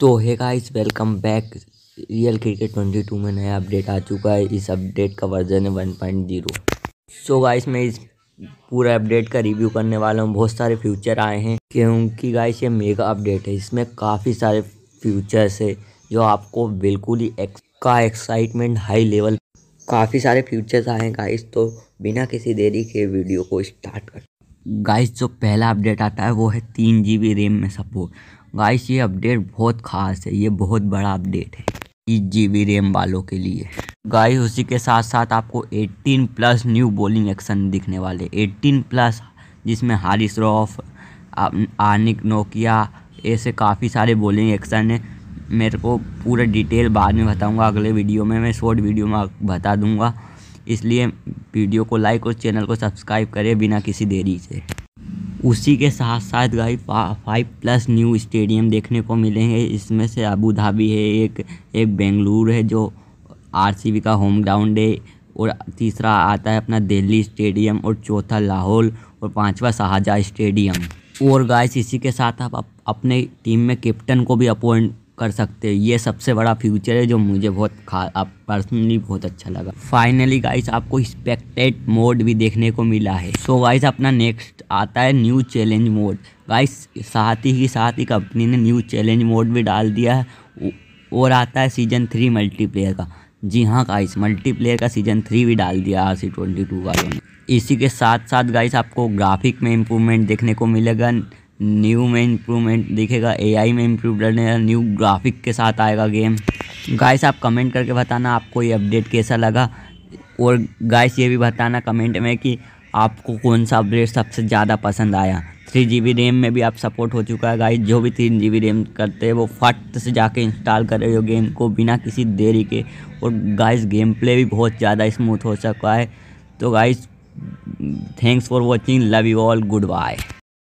तो है guys welcome back Real Cricket twenty two में नया अपडेट आ चुका है इस अपडेट का वर्जन है one point zero so guys मैं इस पूरा अपडेट का रिव्यू करने वाला हूँ बहुत सारे फ्यूचर आए हैं क्योंकि गाइस ये मेगा अपडेट है इसमें काफ़ी सारे फ्यूचर्स है जो आपको बिल्कुल ही एक, का एक्साइटमेंट हाई लेवल काफ़ी सारे फ्यूचर्स आए हैं गाइस तो बिना किसी देरी के वीडियो को स्टार्ट कर गाइस जो पहला अपडेट आता है वो है तीन जी बी रेम में सपोर्ट गाइस ये अपडेट बहुत ख़ास है ये बहुत बड़ा अपडेट है तीस जी बी रैम वालों के लिए गाइस उसी के साथ साथ आपको 18 प्लस न्यू बॉलिंग एक्शन दिखने वाले 18 प्लस जिसमें हारिस रॉफ आनिक नोकिया ऐसे काफ़ी सारे बॉलिंग एक्शन है मेरे को पूरा डिटेल बाद में बताऊँगा अगले वीडियो में मैं शॉर्ट वीडियो में बता दूँगा इसलिए वीडियो को लाइक और चैनल को सब्सक्राइब करें बिना किसी देरी से उसी के साथ साथ guys five plus new stadium देखने को मिले हैं इसमें से अबू धाबी है एक एक बेंगलुरु है जो आरसीबी का होम ग्राउंड है और तीसरा आता है अपना दिल्ली स्टेडियम और चौथा लाहौल और पांचवा शाहजहाँ स्टेडियम और गाइस इसी के साथ आप अपने टीम में कैप्टन को भी अपॉइंट कर सकते हो ये सबसे बड़ा फ्यूचर है जो मुझे बहुत खा आप पर्सनली बहुत अच्छा लगा फाइनली गाइस आपको एक्सपेक्टेड मोड भी देखने को मिला है सो so गाइस अपना नेक्स्ट आता है न्यू चैलेंज मोड गाइस साथ ही साथ ही कंपनी ने न्यू चैलेंज मोड भी डाल दिया है और आता है सीजन थ्री मल्टीप्लेयर का जी हाँ गाइस मल्टीप्लेयर का सीजन थ्री भी डाल दिया आर सी ट्वेंटी टू वालों ने इसी के साथ साथ गाइस आपको ग्राफिक में इम्प्रूवमेंट देखने को मिलेगा न्यू में इम्प्रूवमेंट दिखेगा एआई में इम्प्रूवमेंट न्यू ग्राफिक के साथ आएगा गेम गाइस आप कमेंट करके बताना आपको ये अपडेट कैसा लगा और गाइस ये भी बताना कमेंट में कि आपको कौन सा अपडेट सबसे ज़्यादा पसंद आया थ्री जी बी रैम में भी आप सपोर्ट हो चुका है गाइस जो भी तीन जी बी रैम करते हैं वो फट से जाके इंस्टॉल कर रहे हो गेम को बिना किसी देरी के और गाइस गेम प्ले भी बहुत ज़्यादा स्मूथ हो चुका है तो guys thanks for watching love you all good bye